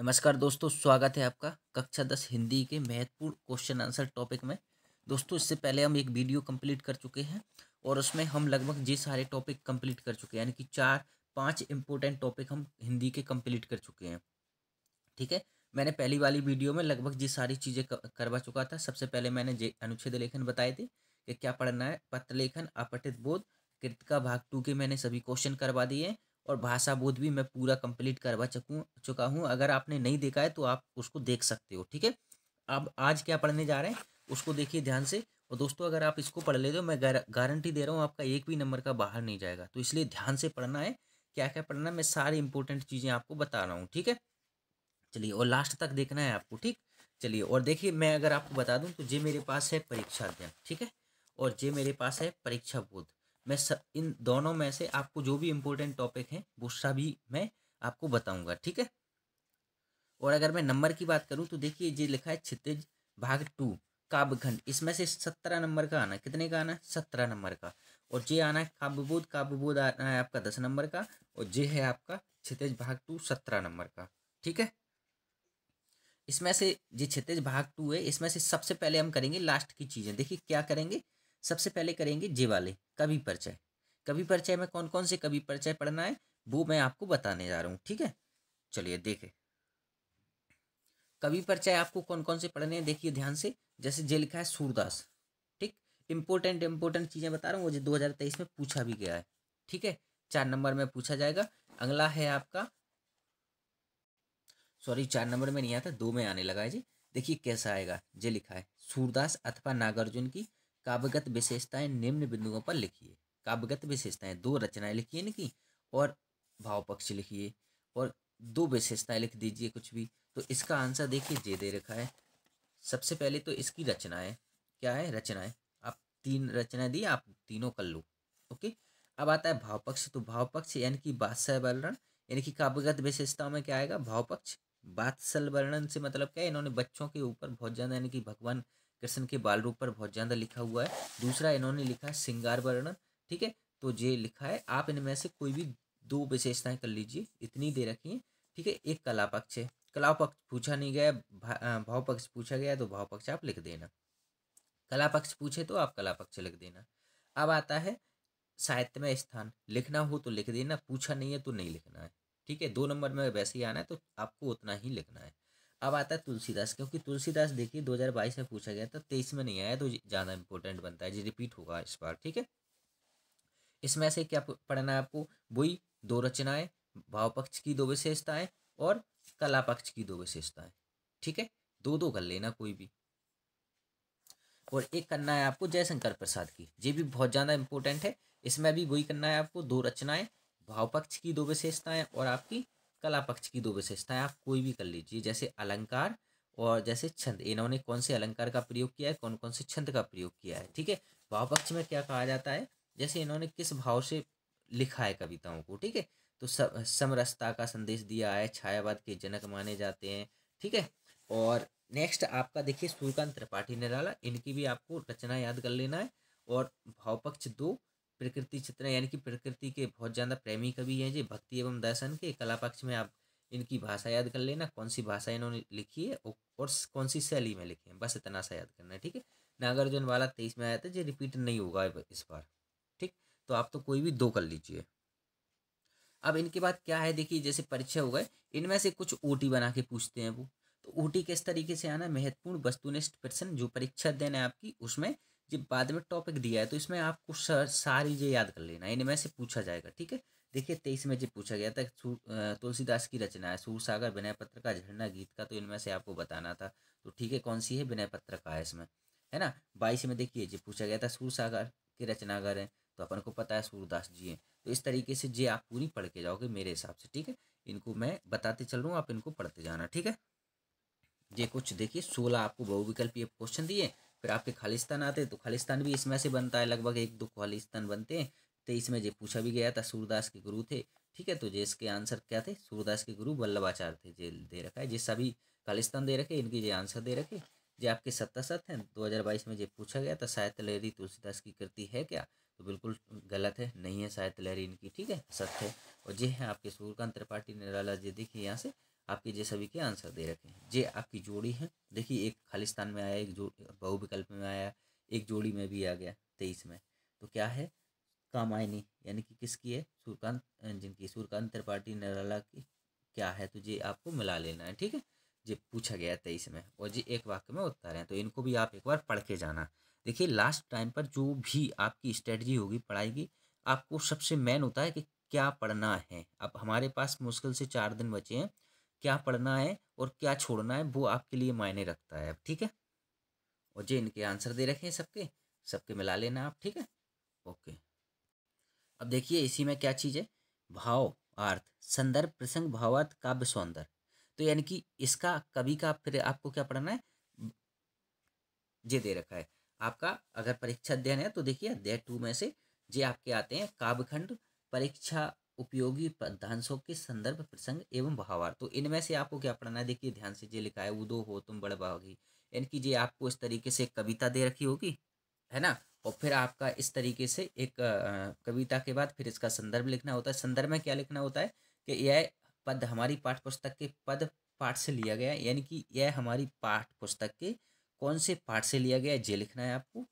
नमस्कार दोस्तों स्वागत है आपका कक्षा दस हिंदी के महत्वपूर्ण क्वेश्चन आंसर टॉपिक में दोस्तों इससे पहले हम एक वीडियो कंप्लीट कर चुके हैं और उसमें हम लगभग ये सारे टॉपिक कंप्लीट कर चुके हैं यानी कि चार पांच इंपॉर्टेंट टॉपिक हम हिंदी के कंप्लीट कर चुके हैं ठीक है मैंने पहली वाली वीडियो में लगभग जे सारी चीज़ें करवा चुका था सबसे पहले मैंने जे अनुच्छेद लेखन बताए थे कि क्या पढ़ना है पत्र लेखन अपठित बोध कृतिका भाग टू के मैंने सभी क्वेश्चन करवा दिए और भाषा बोध भी मैं पूरा कंप्लीट करवा चकूँ चुका हूँ अगर आपने नहीं देखा है तो आप उसको देख सकते हो ठीक है अब आज क्या पढ़ने जा रहे हैं उसको देखिए ध्यान से और दोस्तों अगर आप इसको पढ़ लेते हो मैं गारंटी दे रहा हूँ आपका एक भी नंबर का बाहर नहीं जाएगा तो इसलिए ध्यान से पढ़ना है क्या क्या पढ़ना है मैं सारी इंपॉर्टेंट चीज़ें आपको बता रहा हूँ ठीक है चलिए और लास्ट तक देखना है आपको ठीक चलिए और देखिए मैं अगर आपको बता दूँ तो जे मेरे पास है परीक्षा अध्ययन ठीक है और जे मेरे पास है परीक्षा बोध मैं सब इन दोनों में से आपको जो भी इम्पोर्टेंट टॉपिक हैं वो सभी मैं आपको बताऊंगा ठीक है और अगर मैं नंबर की बात करूं तो देखिए ये लिखा है क्षितिज भाग टू काव्यखंड इसमें से सत्रह नंबर का आना कितने का आना सत्रह नंबर का और ये आना है काव्यबोध काव्यबोध आना है आपका दस नंबर का और ये है आपका क्षितिज भाग टू सत्रह नंबर का ठीक है इसमें से जो क्षितिज भाग टू है इसमें से सबसे पहले हम करेंगे लास्ट की चीज़ें देखिए क्या करेंगे सबसे पहले करेंगे जे वाले कवि परिचय कवि परिचय में कौन कौन से कवि परिचय पढ़ना है वो मैं आपको बताने जा रहा हूँ ठीक है चलिए देखें कवि परिचय आपको कौन कौन से पढ़ने हैं देखिए ध्यान से जैसे जे लिखा है सूरदास ठीक इंपॉर्टेंट इंपॉर्टेंट चीज़ें बता रहा हूँ वो जो तेईस में पूछा भी गया है ठीक है चार नंबर में पूछा जाएगा अगला है आपका सॉरी चार नंबर में नहीं आता दो में आने लगा है जी देखिए कैसा आएगा जे लिखा है सूरदास अथवा नागार्जुन की काव्यगत विशेषताएं निम्न बिंदुओं पर लिखिए काव्यगत विशेषताएं दो रचनाएं लिखिए इनकी और भाव पक्ष लिखिए और दो विशेषताएं लिख दीजिए कुछ भी तो इसका आंसर देखिए जे दे रखा है सबसे पहले तो इसकी रचनाएं क्या है रचनाएं आप तीन रचनाएं दी आप तीनों कर लो ओके अब आता है भाव पक्ष तो भाव पक्ष यानी कि बादशाह वर्णन यानी कि काव्यगत विशेषताओं में क्या आएगा भाव पक्ष बात्सल वर्णन से मतलब क्या है इन्होंने बच्चों के ऊपर बहुत ज़्यादा यानी कि भगवान कृष्ण के बाल रूप पर बहुत ज़्यादा लिखा हुआ है दूसरा इन्होंने लिखा है सिंगार वर्णन ठीक है तो ये लिखा है आप इनमें से कोई भी दो विशेषताएं कर लीजिए इतनी दे रखिए ठीक है एक कला पक्ष है कला पक्ष पूछा नहीं गया भाव पक्ष पूछा गया तो भाव पक्ष आप लिख देना कला पक्ष पूछे तो आप कला पक्ष लिख देना अब आता है साहित्य में स्थान लिखना हो तो लिख देना पूछा नहीं है तो नहीं लिखना है ठीक है दो नंबर में वैसे ही आना है तो आपको उतना ही लिखना है अब आता है तुलसीदास क्योंकि तुलसीदास देखिए 2022 में पूछा गया था तेईस में नहीं आया तो ज़्यादा इंपॉर्टेंट बनता है जी रिपीट होगा इस बार ठीक है इसमें से क्या पढ़ना है आपको वही दो रचनाएं भाव पक्ष की दो विशेषताएं और कला पक्ष की दो विशेषताएं ठीक है दो दो कर लेना कोई भी और एक करना है आपको जयशंकर प्रसाद की ये भी बहुत ज़्यादा इंपॉर्टेंट है इसमें भी वही करना है आपको दो रचनाएं भाव पक्ष की दो विशेषताएं और आपकी कला पक्ष की दो विशेषताएं आप कोई भी कर लीजिए जैसे अलंकार और जैसे छंद इन्होंने कौन से अलंकार का प्रयोग किया है कौन कौन से छंद का प्रयोग किया है ठीक है भाव पक्ष में क्या कहा जाता है जैसे इन्होंने किस भाव से लिखा है कविताओं को ठीक है तो समरसता का संदेश दिया है छायावाद के जनक माने जाते हैं ठीक है और नेक्स्ट आपका देखिए सूर्यकांत त्रिपाठी ने डाला इनकी भी आपको रचना याद कर लेना है और भावपक्ष दो प्रकृति चित्र यानी कि प्रकृति के बहुत ज़्यादा प्रेमी कवि हैं जी भक्ति एवं दर्शन के कला पक्ष में आप इनकी भाषा याद कर लेना कौन सी भाषा इन्होंने लिखी है और कौन सी शैली में लिखी है बस इतना सा याद करना है ठीक है नागार्जुन वाला तेईस में आया था जो रिपीट नहीं होगा इस बार ठीक तो आप तो कोई भी दो कर लीजिए अब इनके बाद क्या है देखिए जैसे परीक्षा हो गए इनमें से कुछ ओटी बना के पूछते हैं वो तो ओटी किस तरीके से आना महत्वपूर्ण वस्तुनिष्ठ प्रश्न जो परीक्षा देना है आपकी उसमें ये बाद में टॉपिक दिया है तो इसमें आपको सारी ये याद कर लेना इनमें से पूछा जाएगा ठीक है देखिए तेईस में जो पूछा गया था तुलसीदास की रचना है सूर सागर विनय पत्र का झरना गीत का तो इनमें से आपको बताना था तो ठीक है कौन सी है विनय पत्र का है इसमें है ना बाईस में देखिए जो पूछा गया था सूर सागर के रचनागर हैं तो अपन को पता है सूरदास जी हैं तो इस तरीके से जे आप पूरी पढ़ के जाओगे मेरे हिसाब से ठीक है इनको मैं बताते चल रहा हूँ आप इनको पढ़ते जाना ठीक है ये कुछ देखिए सोलह आपको बहुविकल्पीय क्वेश्चन दिए फिर आपके खालिस्तान आते तो खालिस्तान भी इसमें से बनता है लगभग एक दो खालिस्तान बनते हैं तो इसमें जो पूछा भी गया था सूरदास के गुरु थे ठीक है तो जे इसके आंसर क्या थे सूरदास के गुरु वल्लभाचार्य थे जे दे रखा है जे सभी खालिस्तान दे रखे इनकी जे आंसर दे रखे जे आपके सत्य हैं बाईस में जे पूछा गया था साहित्य लहरी तुलसीदास की कृति है क्या तो बिल्कुल गलत है नहीं है साहित्य लहरी इनकी ठीक है सत्य है और जे है आपके सूर्यकांत त्रिपाठी निराला जी देखिए यहाँ से आपके जे सभी के आंसर दे रखे हैं जे आपकी जोड़ी है देखिए एक खालिस्तान में आया एक जो बहुविकल्प में आया एक जोड़ी में भी आ गया तेईस में तो क्या है कामायनी यानी कि किसकी है सूर्यकांत जिनकी सूर्यकांत त्रिपाठी निराला की क्या है तो ये आपको मिला लेना है ठीक है ये पूछा गया तेईस में और ये एक वाक्य में उत्तर है तो इनको भी आप एक बार पढ़ के जाना देखिए लास्ट टाइम पर जो भी आपकी स्ट्रेटजी होगी पढ़ाई की आपको सबसे मेन होता है कि क्या पढ़ना है अब हमारे पास मुश्किल से चार दिन बचे हैं क्या पढ़ना है और क्या छोड़ना है वो आपके लिए मायने रखता है ठीक है और जे इनके आंसर दे रखे हैं सबके सबके मिला लेना आप ठीक है ओके अब देखिए इसी में क्या चीज़ है भाव अर्थ संदर्भ प्रसंग भावार्थ काव्य सौंदर्य तो यानी कि इसका कवि का फिर आपको क्या पढ़ना है जे दे रखा है आपका अगर परीक्षा अध्ययन है तो देखिए अध्याय टू में से जे आपके आते हैं काव्यखंड परीक्षा उपयोगी पद्यांशों के संदर्भ प्रसंग एवं भावार्थ तो इनमें से आपको क्या पढ़ना है देखिए ध्यान से जो लिखा है उदो हो तुम बड़ भागी यानी कि ये आपको इस तरीके से कविता दे रखी होगी है ना और फिर आपका इस तरीके से एक कविता के बाद फिर इसका संदर्भ लिखना होता है संदर्भ में क्या लिखना होता है कि यह पद हमारी पाठ पुस्तक के पद पाठ से लिया गया यानी कि यह हमारी पाठ पुस्तक के कौन से पाठ से लिया गया है ये लिखना है आपको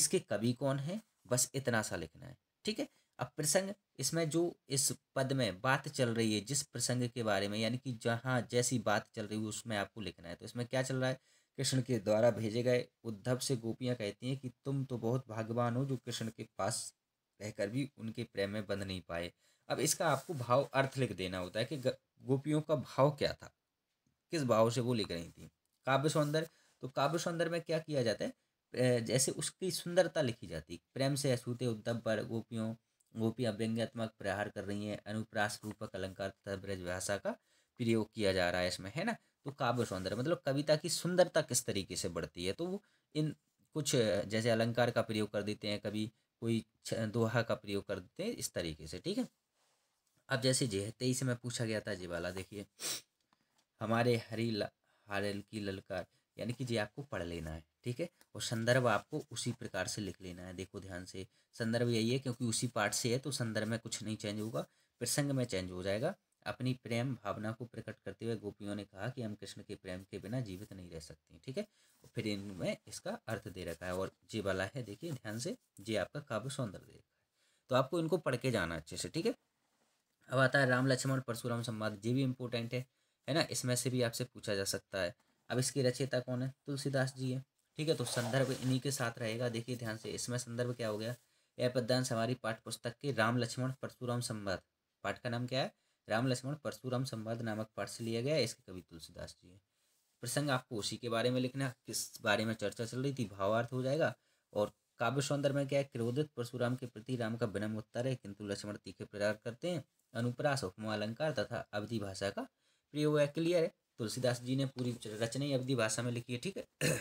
इसके कवि कौन है बस इतना सा लिखना है ठीक है अब प्रसंग इसमें जो इस पद में बात चल रही है जिस प्रसंग के बारे में यानी कि जहाँ जैसी बात चल रही है उसमें आपको लिखना है तो इसमें क्या चल रहा है कृष्ण के द्वारा भेजे गए उद्धव से गोपियाँ कहती हैं कि तुम तो बहुत भाग्यवान हो जो कृष्ण के पास रहकर भी उनके प्रेम में बंध नहीं पाए अब इसका आपको भाव अर्थ लिख देना होता है कि गोपियों का भाव क्या था किस भाव से वो लिख रही थी काव्य सौंदर्य तो काव्य सौंदर्य में क्या किया जाता है जैसे उसकी सुंदरता लिखी जाती प्रेम से असूते उद्धव पर गोपियों गोपियाँ व्यंग्यात्मक प्रहार कर रही हैं अनुप्रास रूपक अलंकार तथा ब्रज भाषा का प्रयोग किया जा रहा है इसमें है ना तो काव्य सौंदर्य मतलब कविता की सुंदरता किस तरीके से बढ़ती है तो वो इन कुछ जैसे अलंकार का प्रयोग कर देते हैं कभी कोई दोहा का प्रयोग कर देते हैं इस तरीके से ठीक है अब जैसे जे तेईस में पूछा गया था जी वाला देखिए हमारे हरी ला हरल की ललकार यानी कि ये आपको पढ़ लेना है ठीक है और संदर्भ आपको उसी प्रकार से लिख लेना है देखो ध्यान से संदर्भ यही है क्योंकि उसी पार्ट से है तो संदर्भ में कुछ नहीं चेंज होगा प्रसंग में चेंज हो जाएगा अपनी प्रेम भावना को प्रकट करते हुए गोपियों ने कहा कि हम कृष्ण के प्रेम के बिना जीवित नहीं रह सकते ठीक है फिर इनमें इसका अर्थ दे रखा है और जे वाला है देखिए ध्यान से जे आपका काव्य सौंदर्य दे रखा है तो आपको इनको पढ़ के जाना अच्छे से ठीक है अब आता है राम लक्ष्मण परशुराम संवाद ये भी इम्पोर्टेंट है है ना इसमें से भी आपसे पूछा जा सकता है अब इसकी रचयिता कौन है तुलसीदास जी है ठीक है तो संदर्भ इन्हीं के साथ रहेगा देखिए ध्यान से इसमें संदर्भ क्या हो गया यह पद्यांश हमारी पाठ पुस्तक के राम लक्ष्मण परशुराम संवाद पाठ का नाम क्या है राम लक्ष्मण परशुराम संवाद नामक पाठ से लिया गया है इसके कवि तुलसीदास जी है प्रसंग आपको उसी के बारे में लिखना किस बारे में चर्चा चल रही थी भावार्थ हो जाएगा और काव्य सौंदर्य में क्या है क्रोधित परशुराम के प्रति राम का विनम उत्तर है किंतु लक्ष्मण तीखे प्रचार करते हैं अनुप्रास उपमा अलंकार तथा अवधि भाषा का प्रयोग है क्लियर है तुलसीदास जी ने पूरी रचना ही अवधि भाषा में लिखी है ठीक है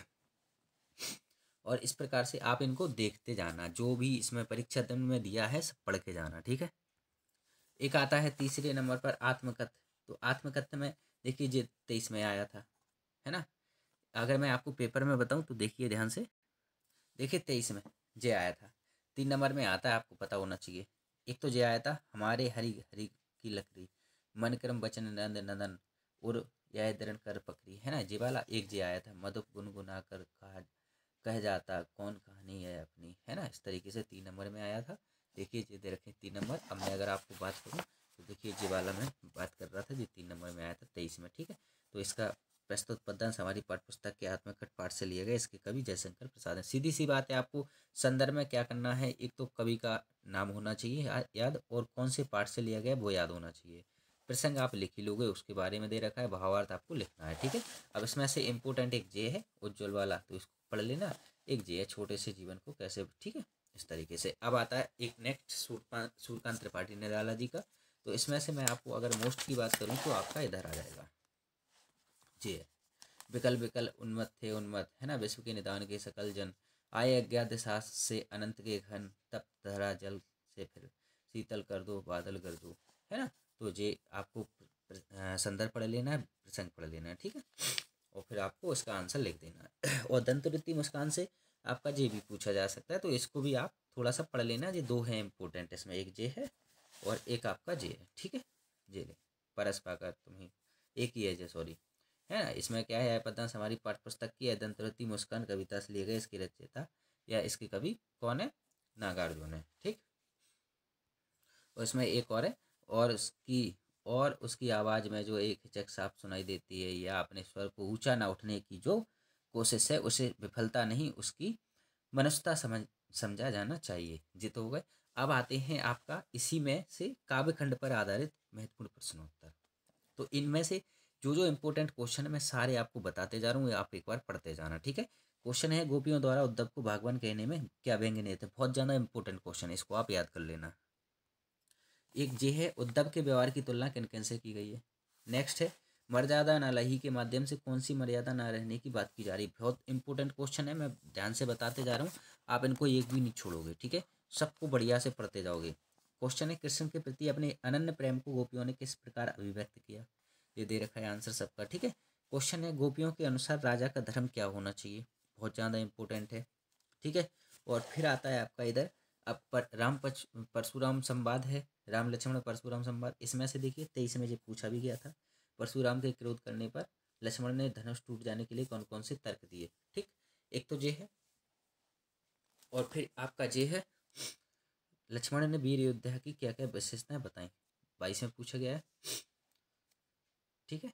और इस प्रकार से आप इनको देखते जाना जो भी इसमें परीक्षा दिन में दिया है सब पढ़ के जाना ठीक है एक आता है तीसरे नंबर पर आत्मकथ तो आत्मकथ में देखिए ये तेईस में आया था है ना अगर मैं आपको पेपर में बताऊं तो देखिए ध्यान से देखिए तेईस में जे आया था तीन नंबर में आता है आपको पता होना चाहिए एक तो जे आया था हमारे हरी हरी की लकड़ी मन क्रम बचन नंद नंदन और धरण कर पकड़ी है ना जी वाला एक जी आया था मधु गुनगुना कर कहा कह जाता कौन कहानी है अपनी है ना इस तरीके से तीन नंबर में आया था देखिए ये दे रखें तीन नंबर अब मैं अगर आपको बात करूँ तो देखिए जी वाला मैं बात कर रहा था जो तीन नंबर में आया था तेईस में ठीक है तो इसका प्रस्तुत पदन हमारी पाठ पुस्तक के आत्मकट पाठ से लिए गए इसके कवि जयशंकर प्रसाद हैं सीधी सी बात है आपको संदर्भ में क्या करना है एक तो कवि का नाम होना चाहिए याद और कौन से पाठ से लिया गया वो याद होना चाहिए प्रसंग आप लिख ही लोगे उसके बारे में दे रखा है भावार्थ आपको लिखना है ठीक है अब इसमें से इम्पोर्टेंट एक जे है उज्ज्वल वाला तो इसको पढ़ लेना एक जे है छोटे से जीवन को कैसे ठीक है इस तरीके से अब आता है एक नेक्स्ट सूर्यकांत त्रिपाठी निराला जी का तो इसमें से मैं आपको अगर मोस्ट की बात करूँ तो आपका इधर आ जाएगा जी विकल विकल उन्मत थे उन्मत है ना विश्व के निदान के सकल जन आए अज्ञात सास से अनंत के घन तप धरा जल से फिर शीतल कर दो बादल कर दो है ना तो ये आपको संदर्भ पढ़ लेना है प्रसंग पढ़ लेना है ठीक है और फिर आपको उसका आंसर लिख देना है और दंतवृत्ति मुस्कान से आपका ये भी पूछा जा सकता है तो इसको भी आप थोड़ा सा पढ़ लेना ये दो है इम्पोर्टेंट इसमें एक जे है और एक आपका जे है ठीक है जे ले परस पाकर तुम्हें एक ही है जे सॉरी है ना इसमें क्या है पदांश हमारी पाठ पुस्तक की है दंतवृत्ति मुस्कान कविता से लिए गए इसकी रचयिता या इसके कवि कौन है नागार्जुन है ठीक और इसमें एक और है और उसकी और उसकी आवाज़ में जो एक हिचक साफ सुनाई देती है या अपने स्वर को ऊंचा ना उठने की जो कोशिश है उसे विफलता नहीं उसकी मनस्ता समझ समझा जाना चाहिए जित हो गए अब आते हैं आपका इसी में से काव्य खंड पर आधारित महत्वपूर्ण प्रश्नोत्तर तो इनमें से जो जो इम्पोर्टेंट क्वेश्चन है मैं सारे आपको बताते जा रहा हूँ आप एक बार पढ़ते जाना ठीक है क्वेश्चन है गोपियों द्वारा उद्धव को भगवान कहने में क्या व्यंग्य नहीं थे बहुत ज़्यादा इंपॉर्टेंट क्वेश्चन है इसको आप याद कर लेना एक जे है उद्धव के व्यवहार की तुलना किन किन से की गई है नेक्स्ट है मर्यादा नालही के माध्यम से कौन सी मर्यादा ना रहने की बात की जा रही है बहुत इंपॉर्टेंट क्वेश्चन है मैं ध्यान से बताते जा रहा हूँ आप इनको एक भी नहीं छोड़ोगे ठीक है सबको बढ़िया से पढ़ते जाओगे क्वेश्चन है कृष्ण के प्रति अपने अनन्य प्रेम को गोपियों ने किस प्रकार अभिव्यक्त किया ये दे रखा है आंसर सबका ठीक है क्वेश्चन है गोपियों के अनुसार राजा का धर्म क्या होना चाहिए बहुत ज़्यादा इंपॉर्टेंट है ठीक है और फिर आता है आपका इधर अब पर राम पच परशुराम संवाद है राम लक्ष्मण परशुराम संवाद इसमें से देखिए तेईस में जो पूछा भी गया था परशुराम के क्रोध करने पर लक्ष्मण ने धनुष टूट जाने के लिए कौन कौन से तर्क दिए ठीक एक तो ये है और फिर आपका ये है लक्ष्मण ने वीर योद्धा की क्या क्या विशेषताएं बताई बाईस में पूछा गया है ठीक है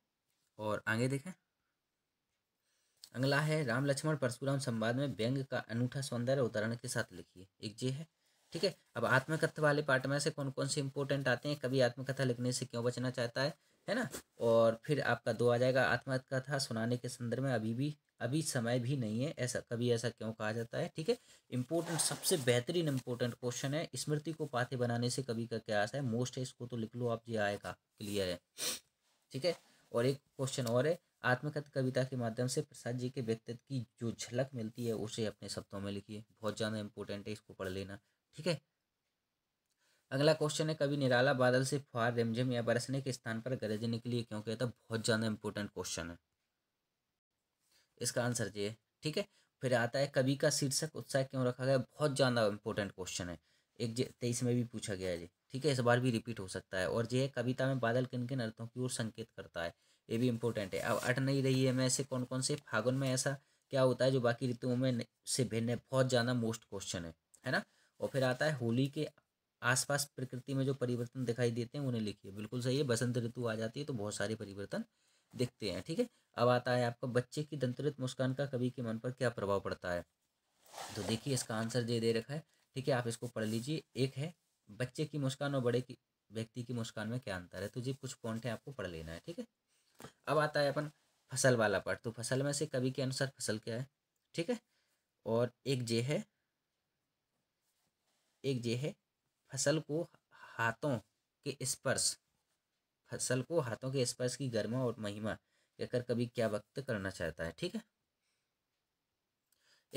और आगे देखें अगला है राम लक्ष्मण परशुराम संवाद में व्यंग का अनूठा सौंदर्य उदाहरण के साथ लिखिए एक ये है ठीक है अब आत्मकथा वाले पार्ट में से कौन कौन से इंपॉर्टेंट आते हैं कभी आत्मकथा लिखने से क्यों बचना चाहता है है ना और फिर आपका दो आ जाएगा आत्मकथा सुनाने के संदर्भ में अभी भी अभी समय भी नहीं है ऐसा कभी ऐसा क्यों कहा जाता है ठीक है इंपॉर्टेंट सबसे बेहतरीन इंपॉर्टेंट क्वेश्चन है स्मृति को पाथे बनाने से कभी का क्या आशा है मोस्ट है इसको तो लिख लो आप जी आएगा क्लियर है ठीक है और एक क्वेश्चन और है आत्मकथ कविता के माध्यम से प्रसाद जी के व्यक्तित्व की जो झलक मिलती है उसे अपने शब्दों में लिखिए बहुत ज़्यादा इंपॉर्टेंट है इसको पढ़ लेना ठीक है अगला क्वेश्चन है कभी निराला बादल से फुहार रिमझिम या बरसने के स्थान पर गरजने के लिए क्यों कहता बहुत ज़्यादा इंपॉर्टेंट क्वेश्चन है इसका आंसर ये ठीक है फिर आता है कभी का शीर्षक उत्साह क्यों रखा गया बहुत ज़्यादा इंपॉर्टेंट क्वेश्चन है एक तेईस में भी पूछा गया है जी ठीक है इस बार भी रिपीट हो सकता है और ये कविता में बादल किन किन अर्थों की ओर संकेत करता है ये भी इंपॉर्टेंट है अब अट नहीं रही है मैं ऐसे कौन कौन से फागुन में ऐसा क्या होता है जो बाकी ऋतुओं में से भिन्न है बहुत ज़्यादा मोस्ट क्वेश्चन है है ना और फिर आता है होली के आसपास प्रकृति में जो परिवर्तन दिखाई देते हैं उन्हें लिखिए बिल्कुल सही है बसंत ऋतु आ जाती है तो बहुत सारे परिवर्तन दिखते हैं ठीक है अब आता है आपका बच्चे की दंतरित मुस्कान का कवि के मन पर क्या प्रभाव पड़ता है तो देखिए इसका आंसर दे दे रखा है ठीक है आप इसको पढ़ लीजिए एक है बच्चे की मुस्कान और बड़े की व्यक्ति की मुस्कान में क्या अंतर है तो जी कुछ पॉइंट है आपको पढ़ लेना है ठीक है अब आता है अपन फसल वाला पार्ट तो फसल में से कवि के अनुसार फसल क्या है ठीक है और एक जे है एक जे है फसल को हाथों के स्पर्श फसल को हाथों के स्पर्श की गर्मा और महिमा कहकर कभी क्या वक्त करना चाहता है ठीक है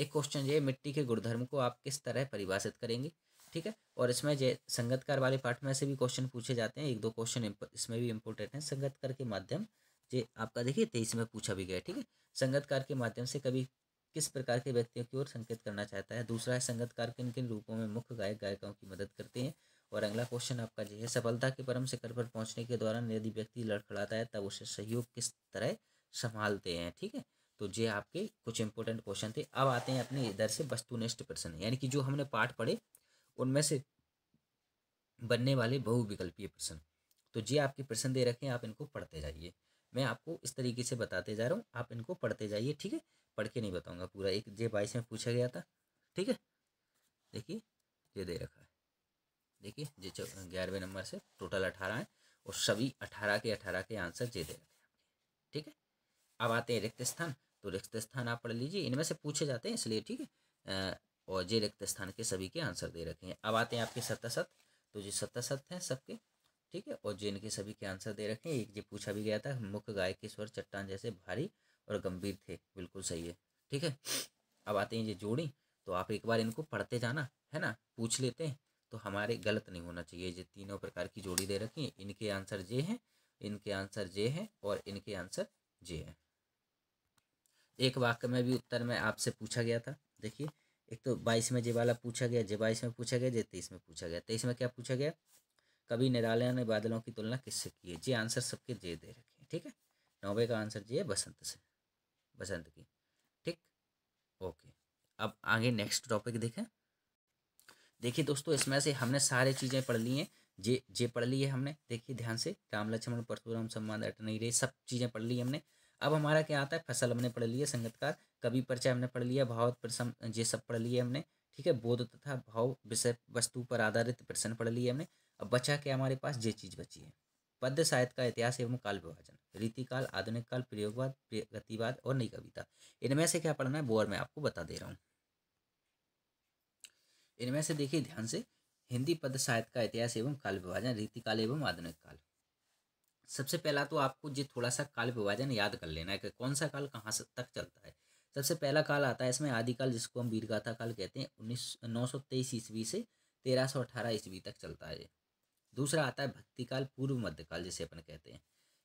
एक क्वेश्चन है मिट्टी के गुणधर्म को आप किस तरह परिभाषित करेंगे ठीक है और इसमें जय संगतकार वाले पाठ में से भी क्वेश्चन पूछे जाते हैं एक दो क्वेश्चन इसमें भी इम्पोर्टेंट संगत संगतकार के माध्यम जे आपका देखिए तेईस में पूछा भी गया ठीक है संगतकार के माध्यम से कभी किस प्रकार के व्यक्तियों की ओर संकेत करना चाहता है दूसरा है संगतकार किन किन रूपों में मुख्य गायक गायिकाओं की मदद करते हैं और अगला क्वेश्चन आपका जो है सफलता के परम शिखर पर पहुंचने के दौरान यदि व्यक्ति लड़खड़ाता है तब उसे सहयोग किस तरह संभालते हैं ठीक है तो ये आपके कुछ इंपॉर्टेंट क्वेश्चन थे अब आते हैं अपने इधर से वस्तुनिष्ठ प्रश्न यानी कि जो हमने पाठ पढ़े उनमें से बनने वाले बहुविकल्पीय प्रश्न तो ये आपके प्रश्न दे रखे हैं आप इनको पढ़ते जाइए मैं आपको इस तरीके से बताते जा रहा हूँ आप इनको पढ़ते जाइए ठीक है पढ़ के नहीं बताऊँगा पूरा एक जे बाईस में पूछा गया था ठीक है देखिए ये दे रखा है देखिए जे ग्यारहवें नंबर से टोटल अठारह है और सभी अठारह के अठारह के आंसर जे दे रखे हैं ठीक है अब आते हैं रिक्त स्थान तो रिक्त स्थान आप पढ़ लीजिए इनमें से पूछे जाते हैं इसलिए ठीक है और जे रिक्त स्थान के सभी के आंसर दे रखे हैं अब आते हैं आपके सत्तासत तो जो सत्तासत हैं सबके ठीक है और जो इनके सभी के आंसर दे रखे हैं एक जो पूछा भी गया था मुख्य गायक के स्वर चट्टान जैसे भारी और गंभीर थे बिल्कुल सही है ठीक है अब आते हैं ये जोड़ी तो आप एक बार इनको पढ़ते जाना है ना पूछ लेते हैं तो हमारे गलत नहीं होना चाहिए ये तीनों प्रकार की जोड़ी दे रखी है इनके आंसर जे हैं इनके आंसर जे हैं और इनके आंसर जे हैं एक वाक्य में भी उत्तर में आपसे पूछा गया था देखिए एक तो बाईस में जे वाला पूछा गया जे बाईस में पूछा गया जे तेईस में पूछा गया तेईस में क्या पूछा गया कभी निरालय ने बादलों की तुलना किससे की है जे आंसर सबके जे दे रखे ठीक है नौवे का आंसर जे है बसंत से बसंत की ठीक ओके अब आगे नेक्स्ट टॉपिक देखें देखिए दोस्तों इसमें से हमने सारे चीज़ें पढ़ ली हैं जे जे पढ़ ली है हमने देखिए ध्यान से राम लक्ष्मण परशुराम सम्मान अट नहीं सब चीज़ें पढ़ ली हमने अब हमारा क्या आता है फसल हमने पढ़ लिया संगतकार कवि परिचय हमने पढ़ लिया भाव प्रसम ये सब पढ़ लिए हमने ठीक है बोध तथा भाव विषय वस्तु पर आधारित प्रश्न पढ़ लिए हमने अब बचा क्या हमारे पास ये चीज़ बची है पद्य साहित्य का इतिहास एवं काल विभाजन रीतिकाल आधुनिक काल प्रयोगवाद गतिवाद और नई कविता इनमें से क्या पढ़ना है बोर मैं आपको बता दे रहा हूँ इनमें से देखिए ध्यान से हिंदी पद साहित्य का इतिहास एवं काल विभाजन रीतिकाल एवं आधुनिक काल सबसे पहला तो आपको जो थोड़ा सा काल विभाजन याद कर लेना है कि कौन सा काल कहाँ तक चलता है सबसे पहला काल आता है इसमें आदिकाल जिसको हम वीरगाथा काल कहते हैं उन्नीस नौ सौ तेईस ईस्वी से तेरह सौ अठारह ईस्वी तक चलता है दूसरा आता है भक्ति काल पूर्व मध्यकाल जिसे अपन कहते हैं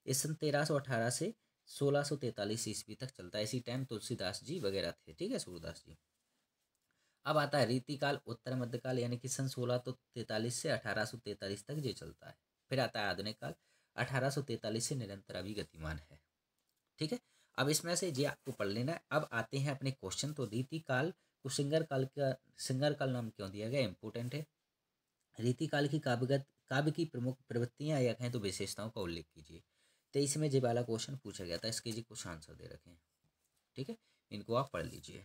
ये सन तेरह सौ अठारह से सोलह सौ ईस्वी तक चलता है इसी टाइम तुलसीदास जी वगैरह थे ठीक है सूरदास जी अब आता है रीतिकाल उत्तर मध्यकाल यानी कि सन सोलह तो तैतालीस से अठारह सौ तैतालीस तक ये चलता है फिर आता है आधुनिक काल अठारह सौ तैतालीस से निरंतर अभी गतिमान है ठीक है अब इसमें से ये आपको पढ़ लेना है अब आते हैं अपने क्वेश्चन तो रीतिकाल को सिंगर काल का सिंगर काल नाम क्यों दिया गया इम्पोर्टेंट है रीतिकाल की काव्यगत काव्य की प्रमुख प्रवृत्तियाँ या कहें तो विशेषताओं का उल्लेख कीजिए तेईस में ये वाला क्वेश्चन पूछा गया था इसके जी कुछ आंसर दे रखे हैं ठीक है इनको आप पढ़ लीजिए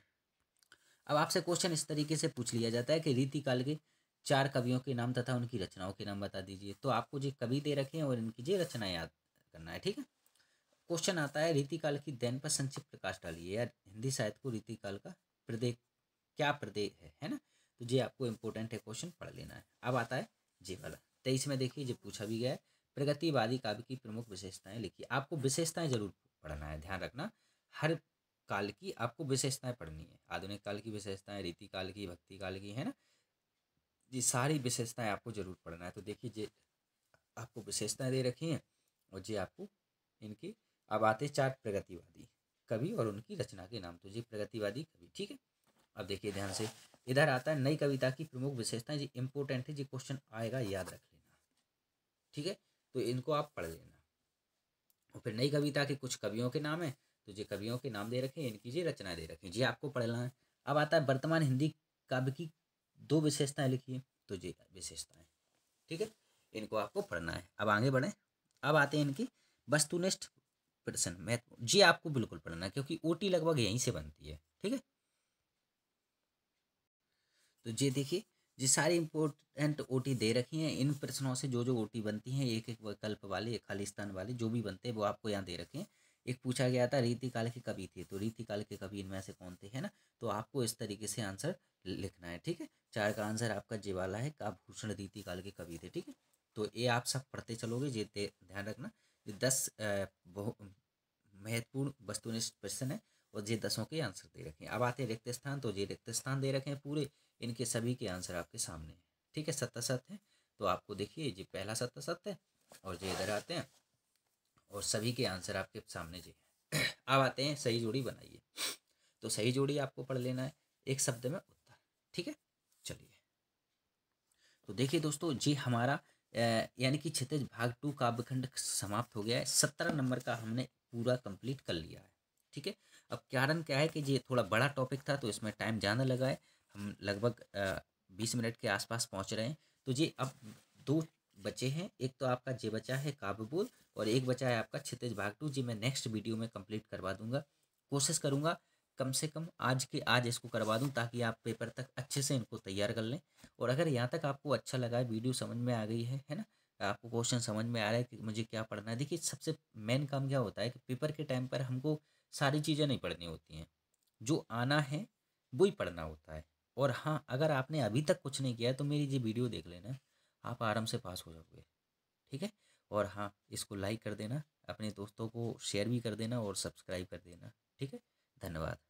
अब आपसे क्वेश्चन इस तरीके से पूछ लिया जाता है कि रीतिकाल के चार कवियों के नाम तथा उनकी रचनाओं के नाम बता दीजिए तो आपको जी कवि दे रखे हैं और इनकी जी रचना याद करना है ठीक है क्वेश्चन आता है रीतिकाल की दैन पर संक्षिप्त प्रकाश डालिए यार हिंदी साहित्य को रीतिकाल का प्रदेक क्या प्रदेक है है ना तो ये आपको इम्पोर्टेंट है क्वेश्चन पढ़ लेना है अब आता है जे वाला तेईस में देखिए जो पूछा भी गया है प्रगतिवादी काव्य की प्रमुख विशेषताएं लिखी आपको विशेषताएं जरूर पढ़ना है ध्यान रखना हर काल की आपको विशेषताएं पढ़नी है आधुनिक काल की विशेषताएं रीति काल की भक्ति काल की है ना ये सारी विशेषताएं आपको जरूर पढ़ना है तो देखिए जे आपको विशेषताएं दे रखी हैं और जे आपको इनके अब आते चार प्रगतिवादी कवि और उनकी रचना के नाम तो जी प्रगतिवादी कवि ठीक है अब देखिए ध्यान से इधर आता है नई कविता की प्रमुख विशेषताएं जी इंपोर्टेंट है जी क्वेश्चन आएगा याद रख लेना ठीक है तो इनको आप पढ़ लेना और फिर नई कविता के कुछ कवियों के नाम है तो ये कवियों के नाम दे रखे हैं इनकी ये रचना दे रखी जी आपको पढ़ना है अब आता है वर्तमान हिंदी काव्य की दो विशेषताएं लिखी है तो जी विशेषताएं ठीक है इनको आपको पढ़ना है अब आगे बढ़े अब आते हैं इनकी वस्तुनिष्ठ प्रश्न महत्व जी आपको बिल्कुल पढ़ना है क्योंकि ओटी लगभग यहीं से बनती है ठीक है तो ये देखिए जी सारी ओ ओटी दे रखी हैं इन प्रश्नों से जो जो ओटी बनती हैं एक एक विकल्प वाले एक खालिस्तान वाले जो भी बनते हैं वो आपको यहाँ दे रखे हैं एक पूछा गया था रीतिकाल के कवि थे तो रीतिकाल के कवि इनमें से कौन थे है ना तो आपको इस तरीके से आंसर लिखना है ठीक है चार का आंसर आपका वाला है का भूषण रीतिकाल के कवि थे ठीक है तो ये आप सब पढ़ते चलोगे ये ध्यान रखना ये दस महत्वपूर्ण वस्तुनिष्ठ प्रश्न है और ये दसों के आंसर दे रखे हैं अब आते हैं रिक्त स्थान तो ये रिक्त स्थान दे रखे हैं पूरे इनके सभी के आंसर आपके सामने हैं ठीक है सत्ता सत्य है तो आपको देखिए जी पहला सत्ता सत्य है और जी इधर आते हैं और सभी के आंसर आपके सामने जी हैं अब आते हैं सही जोड़ी बनाइए तो सही जोड़ी आपको पढ़ लेना है एक शब्द में उत्तर ठीक है चलिए तो देखिए दोस्तों जी हमारा यानी कि क्षितिज भाग टू काव्यखंड समाप्त हो गया है सत्रह नंबर का हमने पूरा कंप्लीट कर लिया है ठीक है अब कारण क्या है कि ये थोड़ा बड़ा टॉपिक था तो इसमें टाइम ज़्यादा लगा है हम लगभग बीस मिनट के आसपास पहुंच रहे हैं तो जी अब दो बचे हैं एक तो आपका जे बचा है काबुल और एक बचा है आपका क्षितिज भाग टू जी मैं नेक्स्ट वीडियो में कंप्लीट करवा दूंगा कोशिश करूंगा कम से कम आज के आज इसको करवा दूं ताकि आप पेपर तक अच्छे से इनको तैयार कर लें और अगर यहाँ तक आपको अच्छा लगा है वीडियो समझ में आ गई है है ना आपको क्वेश्चन समझ में आ रहा है कि मुझे क्या पढ़ना है देखिए सबसे मेन काम क्या होता है कि पेपर के टाइम पर हमको सारी चीज़ें नहीं पढ़नी होती हैं जो आना है वो ही पढ़ना होता है और हाँ अगर आपने अभी तक कुछ नहीं किया है तो मेरी ये वीडियो देख लेना आप आराम से पास हो जाओगे ठीक है और हाँ इसको लाइक कर देना अपने दोस्तों को शेयर भी कर देना और सब्सक्राइब कर देना ठीक है धन्यवाद